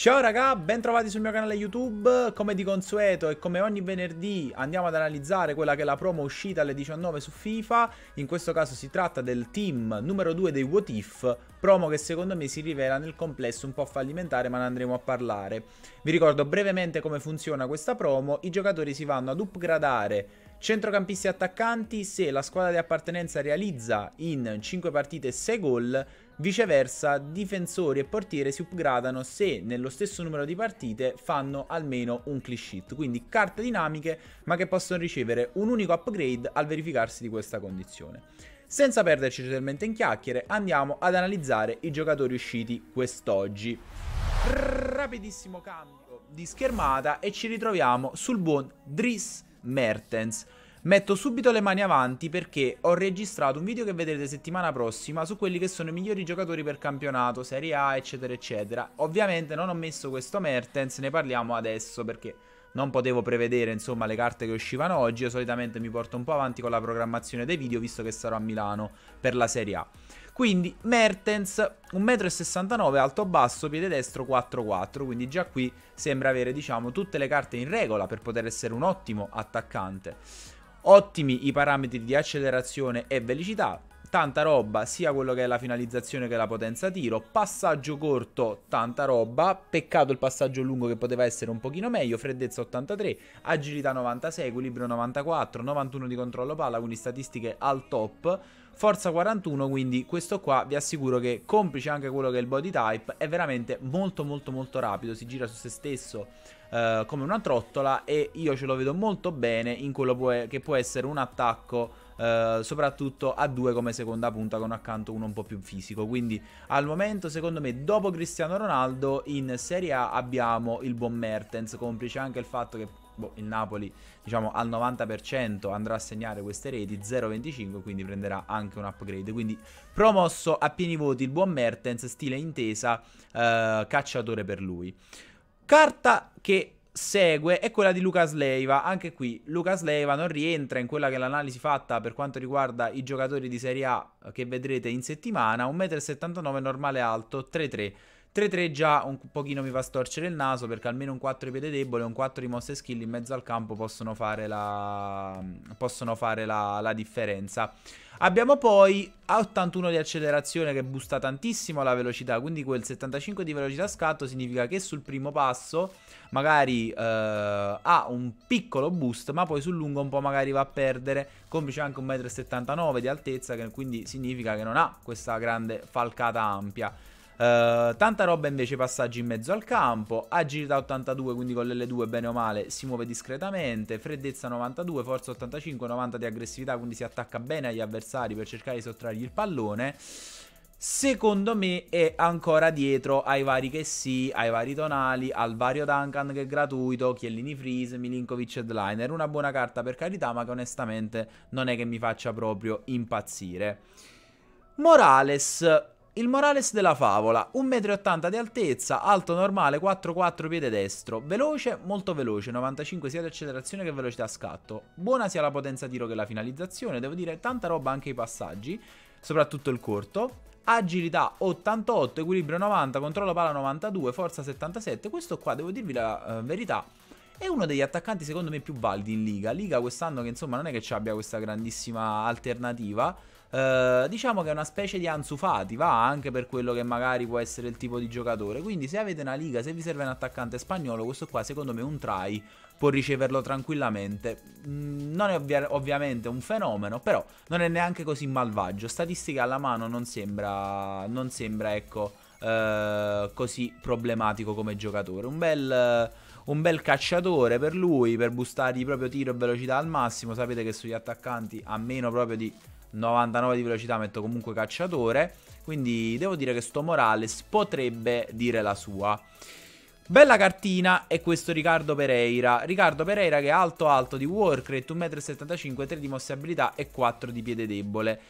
Ciao raga, ben trovati sul mio canale YouTube, come di consueto e come ogni venerdì andiamo ad analizzare quella che è la promo uscita alle 19 su FIFA, in questo caso si tratta del team numero 2 dei What If, promo che secondo me si rivela nel complesso un po' fallimentare ma ne andremo a parlare. Vi ricordo brevemente come funziona questa promo, i giocatori si vanno ad upgradare Centrocampisti e attaccanti, se la squadra di appartenenza realizza in 5 partite 6 gol, viceversa difensori e portiere si upgradano se nello stesso numero di partite fanno almeno un clean quindi carte dinamiche ma che possono ricevere un unico upgrade al verificarsi di questa condizione. Senza perderci totalmente in chiacchiere, andiamo ad analizzare i giocatori usciti quest'oggi. Rapidissimo cambio di schermata e ci ritroviamo sul buon Driss Mertens. Metto subito le mani avanti perché ho registrato un video che vedrete settimana prossima su quelli che sono i migliori giocatori per campionato, Serie A, eccetera, eccetera. Ovviamente non ho messo questo Mertens, ne parliamo adesso perché non potevo prevedere insomma le carte che uscivano oggi. Io solitamente mi porto un po' avanti con la programmazione dei video visto che sarò a Milano per la Serie A. Quindi Mertens 1,69 m alto basso, piede destro 4-4, quindi già qui sembra avere diciamo tutte le carte in regola per poter essere un ottimo attaccante. Ottimi i parametri di accelerazione e velocità, tanta roba, sia quello che è la finalizzazione che la potenza tiro, passaggio corto, tanta roba, peccato il passaggio lungo che poteva essere un pochino meglio, freddezza 83, agilità 96, equilibrio 94, 91 di controllo palla, quindi statistiche al top Forza 41, quindi questo qua vi assicuro che complice anche quello che è il body type, è veramente molto molto molto rapido, si gira su se stesso eh, come una trottola e io ce lo vedo molto bene in quello può, che può essere un attacco Uh, soprattutto a due come seconda punta con accanto uno un po' più fisico. Quindi al momento, secondo me, dopo Cristiano Ronaldo in Serie A abbiamo il buon Mertens, complice anche il fatto che boh, il Napoli diciamo al 90% andrà a segnare queste reti, 0,25 quindi prenderà anche un upgrade. Quindi promosso a pieni voti il buon Mertens, stile intesa, eh, cacciatore per lui. Carta che segue è quella di Lucas Leiva. Anche qui Lucas Leiva non rientra in quella che è l'analisi fatta per quanto riguarda i giocatori di Serie A eh, che vedrete in settimana. 1,79 m normale alto, 3,3 3-3 già un pochino mi fa storcere il naso perché almeno un 4 di piede debole e un 4 di mosse skill in mezzo al campo possono fare la, possono fare la, la differenza. Abbiamo poi 81 di accelerazione che busta tantissimo la velocità, quindi quel 75 di velocità scatto significa che sul primo passo magari eh, ha un piccolo boost, ma poi sul lungo un po' magari va a perdere, complice anche 1,79 m di altezza, che quindi significa che non ha questa grande falcata ampia. Eh, tanta roba invece passaggi in mezzo al campo, agilità 82 quindi con l'L2 bene o male si muove discretamente, freddezza 92, forza 85, 90 di aggressività quindi si attacca bene agli avversari per cercare di sottrargli il pallone. Secondo me è ancora dietro ai vari che sì, ai vari tonali, al vario Duncan che è gratuito, Chiellini Freeze, Milinkovic e Headliner. Una buona carta per carità, ma che onestamente non è che mi faccia proprio impazzire. Morales il Morales della favola, 1,80 m di altezza, alto normale 4-4 piede destro, veloce, molto veloce, 95 sia di accelerazione che velocità scatto, buona sia la potenza tiro che la finalizzazione, devo dire tanta roba anche i passaggi, soprattutto il corto, agilità 88, equilibrio 90, controllo pala 92, forza 77, questo qua devo dirvi la eh, verità, è uno degli attaccanti secondo me più validi in Liga, Liga quest'anno che insomma non è che ci abbia questa grandissima alternativa, eh, diciamo che è una specie di Anzufati, va anche per quello che magari può essere il tipo di giocatore. Quindi se avete una liga, se vi serve un attaccante spagnolo, questo qua secondo me un try può riceverlo tranquillamente. Mm, non è ovvia- ovviamente un fenomeno, però non è neanche così malvagio. Statistica alla mano non sembra, non sembra ecco, eh, così problematico come giocatore. Un bel un bel cacciatore per lui, per boostare proprio tiro e velocità al massimo. Sapete che sugli attaccanti, a meno proprio di 99 di velocità, metto comunque cacciatore. Quindi devo dire che sto Morales potrebbe dire la sua. Bella cartina è questo Riccardo Pereira. Riccardo Pereira che è alto alto di Warcraft, 1,75m, 3 di mossa abilità e 4 di piede debole.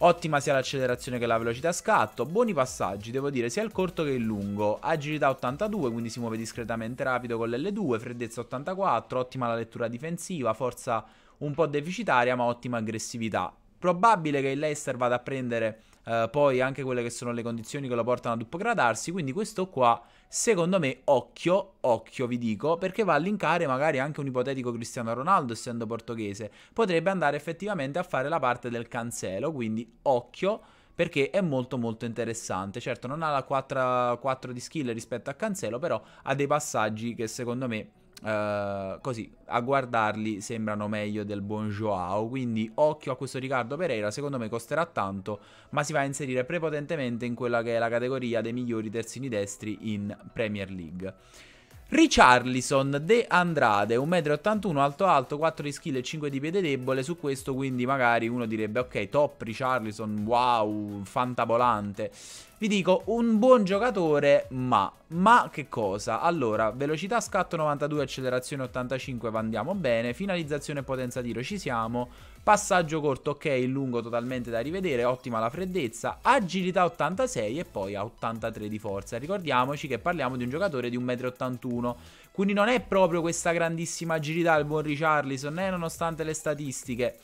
Ottima sia l'accelerazione che la velocità scatto, buoni passaggi, devo dire, sia il corto che il lungo. Agilità 82, quindi si muove discretamente rapido con l'L2, freddezza 84, ottima la lettura difensiva, forza un po' deficitaria ma ottima aggressività. Probabile che il Leicester vada a prendere eh, poi anche quelle che sono le condizioni che lo portano ad upgradarsi, quindi questo qua secondo me occhio, occhio vi dico, perché va a linkare magari anche un ipotetico Cristiano Ronaldo essendo portoghese, potrebbe andare effettivamente a fare la parte del cancelo, quindi occhio perché è molto molto interessante. Certo non ha la 4, 4 di skill rispetto a Cancelo, però ha dei passaggi che secondo me eh, così a guardarli sembrano meglio del buon Joao. Quindi occhio a questo Riccardo Pereira. Secondo me costerà tanto, ma si va a inserire prepotentemente in quella che è la categoria dei migliori terzini destri in Premier League. Richarlison De Andrade, 1,81 m, alto alto, 4 di skill e 5 di piede debole, su questo quindi magari uno direbbe ok, top Richarlison, wow, fantabolante. Vi dico un buon giocatore, ma ma che cosa? Allora, velocità scatto 92, accelerazione 85, andiamo bene, finalizzazione e potenza tiro ci siamo passaggio corto ok, lungo totalmente da rivedere, ottima la freddezza, agilità 86 e poi a 83 di forza. Ricordiamoci che parliamo di un giocatore di 1,81 m, quindi non è proprio questa grandissima agilità il buon Richarlison, eh, nonostante le statistiche.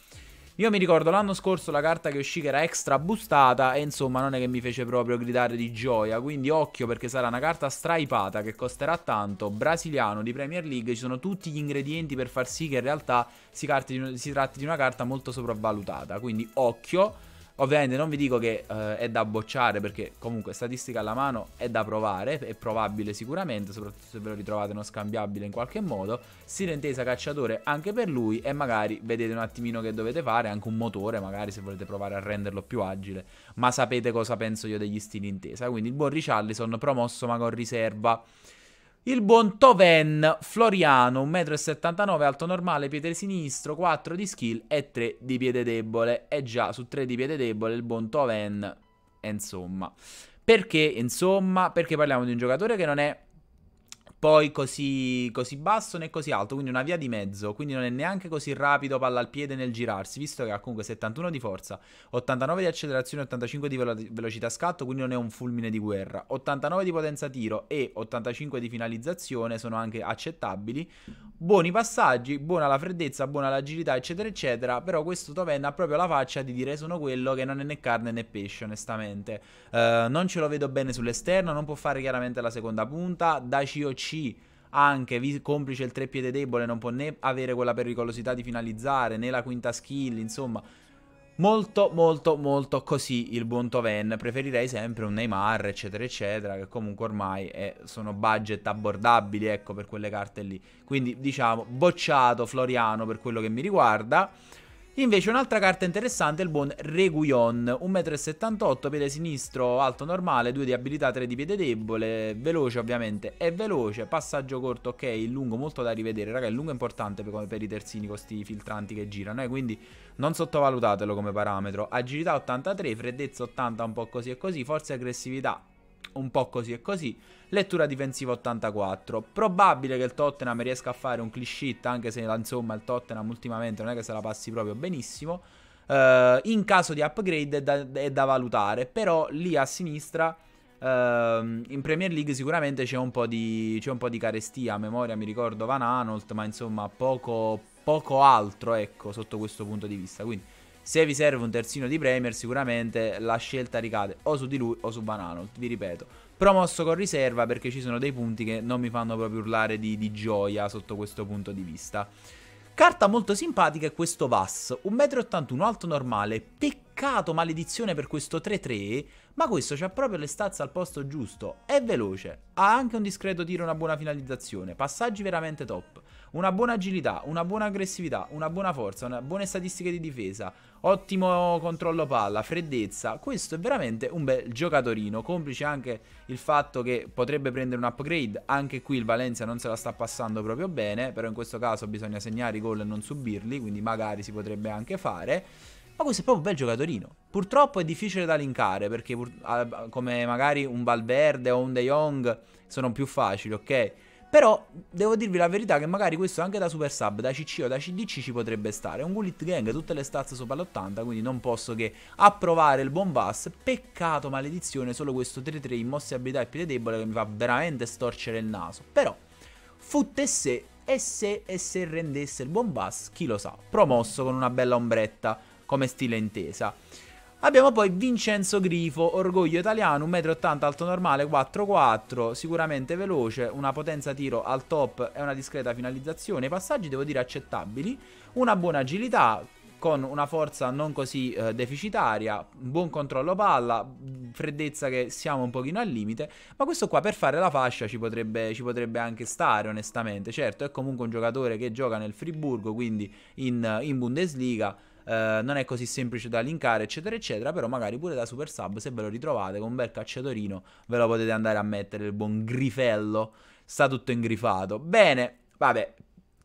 Io mi ricordo l'anno scorso la carta che uscì che era extra bustata e insomma non è che mi fece proprio gridare di gioia, quindi occhio perché sarà una carta straipata che costerà tanto, brasiliano di Premier League, ci sono tutti gli ingredienti per far sì che in realtà si, si tratti di una carta molto sopravvalutata, quindi occhio Ovviamente non vi dico che eh, è da bocciare perché comunque statistica alla mano è da provare, è probabile sicuramente, soprattutto se ve lo ritrovate non scambiabile in qualche modo. Stile intesa cacciatore anche per lui e magari vedete un attimino che dovete fare, anche un motore magari se volete provare a renderlo più agile. Ma sapete cosa penso io degli stili intesa, quindi il buon Richarlison promosso ma con riserva. Il buon Toven Floriano, 1,79 m, alto normale, piede sinistro, 4 di skill e 3 di piede debole. E eh già su 3 di piede debole il buon Toven, insomma. Perché, insomma, perché parliamo di un giocatore che non è poi così, così, basso né così alto, quindi una via di mezzo, quindi non è neanche così rapido palla al piede nel girarsi, visto che ha comunque 71 di forza, 89 di accelerazione, 85 di velo- velocità scatto, quindi non è un fulmine di guerra, 89 di potenza tiro e 85 di finalizzazione sono anche accettabili, buoni passaggi, buona la freddezza, buona l'agilità, eccetera, eccetera, però questo Toven ha proprio la faccia di dire sono quello che non è né carne né pesce, onestamente. Uh, non ce lo vedo bene sull'esterno, non può fare chiaramente la seconda punta, da COC c anche complice il treppiede debole, non può né avere quella pericolosità di finalizzare, né la quinta skill, insomma. Molto, molto, molto così il buon Toven. Preferirei sempre un Neymar, eccetera, eccetera, che comunque ormai è, sono budget abbordabili, ecco, per quelle carte lì. Quindi, diciamo, bocciato Floriano per quello che mi riguarda. Invece un'altra carta interessante è il buon Reguion, 1,78m, piede sinistro, alto normale, 2 di abilità, 3 di piede debole, veloce ovviamente, è veloce, passaggio corto ok, il lungo molto da rivedere, raga il lungo è importante per, per i terzini con questi filtranti che girano, eh, quindi non sottovalutatelo come parametro, agilità 83, freddezza 80 un po' così e così, forza e aggressività un po' così e così. Lettura difensiva 84. Probabile che il Tottenham riesca a fare un cliché anche se insomma il Tottenham ultimamente non è che se la passi proprio benissimo. Uh, in caso di upgrade è da, è da, valutare, però lì a sinistra uh, in Premier League sicuramente c'è un, di, c'è un, po di, carestia. A memoria mi ricordo Van Anolt, ma insomma poco, poco altro ecco sotto questo punto di vista. Quindi se vi serve un terzino di Premier, sicuramente la scelta ricade o su di lui o su Banano, vi ripeto. Promosso con riserva perché ci sono dei punti che non mi fanno proprio urlare di, di gioia sotto questo punto di vista. Carta molto simpatica è questo Vass, 1,81m alto normale, peccato maledizione per questo 3-3, ma questo c'ha proprio le stazze al posto giusto, è veloce, ha anche un discreto tiro e una buona finalizzazione, passaggi veramente top. Una buona agilità, una buona aggressività, una buona forza, una buone statistiche di difesa, ottimo controllo palla, freddezza. Questo è veramente un bel giocatorino, complice anche il fatto che potrebbe prendere un upgrade. Anche qui il Valencia non se la sta passando proprio bene, però in questo caso bisogna segnare i gol e non subirli, quindi magari si potrebbe anche fare. Ma questo è proprio un bel giocatorino. Purtroppo è difficile da linkare perché come magari un Valverde o un De Jong sono più facili, ok? Però devo dirvi la verità che magari questo anche da super sub, da CC o da CDC ci potrebbe stare. È un Gullit Gang, tutte le stazze sopra l'80, quindi non posso che approvare il buon Bass. Peccato, maledizione, solo questo 3-3 in mosse abilità e piede debole che mi fa veramente storcere il naso. Però, futte se, e se, e se rendesse il buon Bass, chi lo sa. Promosso con una bella ombretta, come stile intesa. Abbiamo poi Vincenzo Grifo, orgoglio italiano, 1,80 m alto normale, 4-4, sicuramente veloce, una potenza tiro al top e una discreta finalizzazione, passaggi devo dire accettabili, una buona agilità, con una forza non così eh, deficitaria, buon controllo palla, freddezza che siamo un pochino al limite, ma questo qua per fare la fascia ci potrebbe, ci potrebbe anche stare onestamente, certo è comunque un giocatore che gioca nel Friburgo, quindi in, in Bundesliga, eh, non è così semplice da linkare, eccetera, eccetera, però magari pure da super sub, se ve lo ritrovate con un bel cacciatorino, ve lo potete andare a mettere, il buon grifello, sta tutto ingrifato. Bene, vabbè,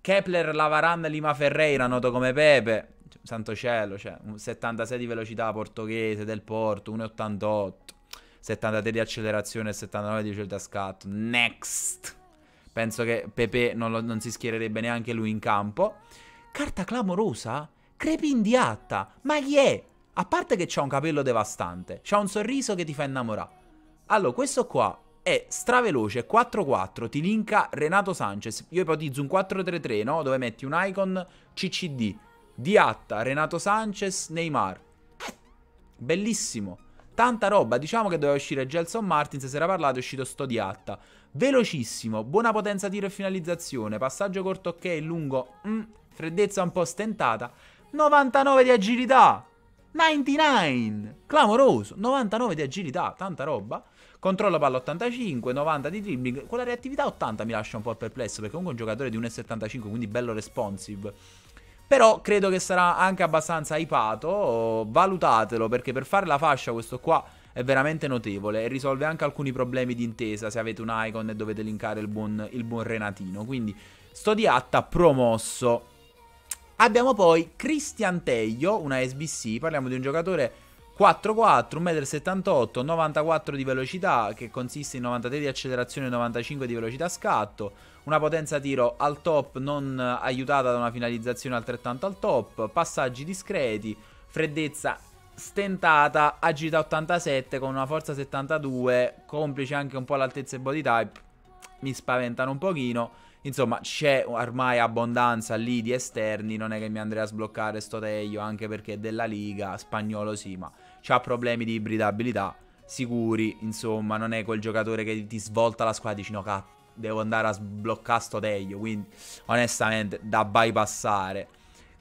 Kepler, Lavaran, Lima Ferreira, noto come Pepe, santo cielo, cioè, 76 di velocità portoghese del Porto, 1,88. 73 di accelerazione e 79 di velocità scatto. Next! Penso che Pepe non, lo, non si schiererebbe neanche lui in campo. Carta clamorosa crepindiatta. Ma chi è? A parte che c'ha un capello devastante, c'ha un sorriso che ti fa innamorare. Allora, questo qua è straveloce, 4-4, ti linka Renato Sanchez. Io ipotizzo un 4-3-3, no? Dove metti un icon CCD, Diatta, Renato Sanchez, Neymar. Bellissimo. Tanta roba, diciamo che doveva uscire Gelson Martins, se era parlato è uscito sto Diatta. Velocissimo, buona potenza tiro e finalizzazione, passaggio corto ok, lungo, mm, freddezza un po' stentata 99 di agilità. 99. Clamoroso. 99 di agilità, tanta roba. Controllo palla 85, 90 di dribbling. Quella reattività 80 mi lascia un po' perplesso perché comunque è un giocatore di 1,75, quindi bello responsive. Però credo che sarà anche abbastanza ipato. Valutatelo perché per fare la fascia questo qua è veramente notevole e risolve anche alcuni problemi di intesa se avete un icon e dovete linkare il buon, il buon Renatino. Quindi sto di atta promosso. Abbiamo poi Cristian Teglio, una SBC, parliamo di un giocatore 4-4, 1,78 m, 94 di velocità, che consiste in 93 di accelerazione e 95 di velocità scatto, una potenza tiro al top non aiutata da una finalizzazione altrettanto al top, passaggi discreti, freddezza stentata, agilità 87 con una forza 72, complice anche un po' l'altezza e body type, mi spaventano un pochino Insomma, c'è ormai abbondanza lì di esterni, non è che mi andrei a sbloccare sto Teglio, anche perché è della Liga, spagnolo sì, ma c'ha problemi di ibridabilità sicuri, insomma, non è quel giocatore che ti svolta la squadra e dici no cazzo, devo andare a sbloccare sto Teglio, quindi onestamente da bypassare.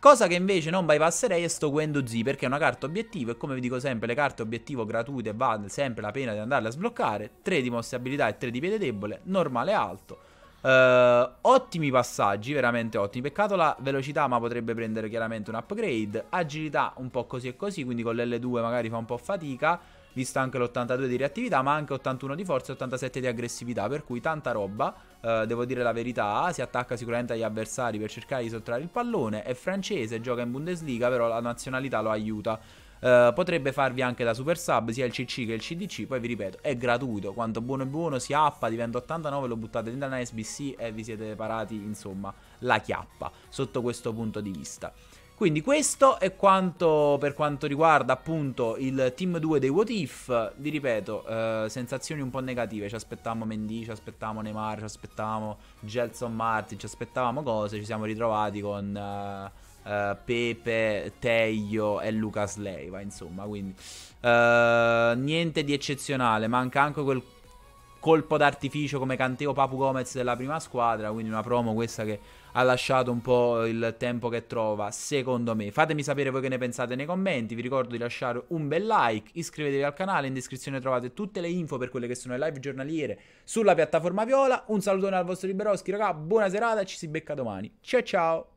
Cosa che invece non bypasserei è sto Z, perché è una carta obiettivo e come vi dico sempre le carte obiettivo gratuite vale sempre la pena di andarle a sbloccare, 3 di mossa abilità e 3 di piede debole, normale alto, Uh, ottimi passaggi, veramente ottimi. Peccato la velocità, ma potrebbe prendere chiaramente un upgrade. Agilità un po' così e così, quindi con l'L2 magari fa un po' fatica, vista anche l'82 di reattività, ma anche 81 di forza e 87 di aggressività, per cui tanta roba, uh, devo dire la verità, si attacca sicuramente agli avversari per cercare di sottrarre il pallone, è francese, gioca in Bundesliga, però la nazionalità lo aiuta. Uh, potrebbe farvi anche da super sub sia il CC che il CDC. Poi vi ripeto, è gratuito. Quanto buono e buono si appa, diventa 89, lo buttate dentro una SBC e vi siete parati, insomma, la chiappa sotto questo punto di vista. Quindi questo è quanto per quanto riguarda appunto il team 2 dei What If, vi ripeto, eh, sensazioni un po' negative, ci aspettavamo Mendy, ci aspettavamo Neymar, ci aspettavamo Gelson Martin, ci aspettavamo cose, ci siamo ritrovati con... Eh, uh, Pepe, Teio e Lucas Leiva, insomma, quindi uh, niente di eccezionale, manca anche quel colpo d'artificio come Canteo Papu Gomez della prima squadra, quindi una promo questa che ha lasciato un po' il tempo che trova, secondo me. Fatemi sapere voi che ne pensate nei commenti, vi ricordo di lasciare un bel like, iscrivetevi al canale, in descrizione trovate tutte le info per quelle che sono le live giornaliere sulla piattaforma Viola. Un salutone al vostro Liberoschi, raga, buona serata, ci si becca domani. Ciao ciao!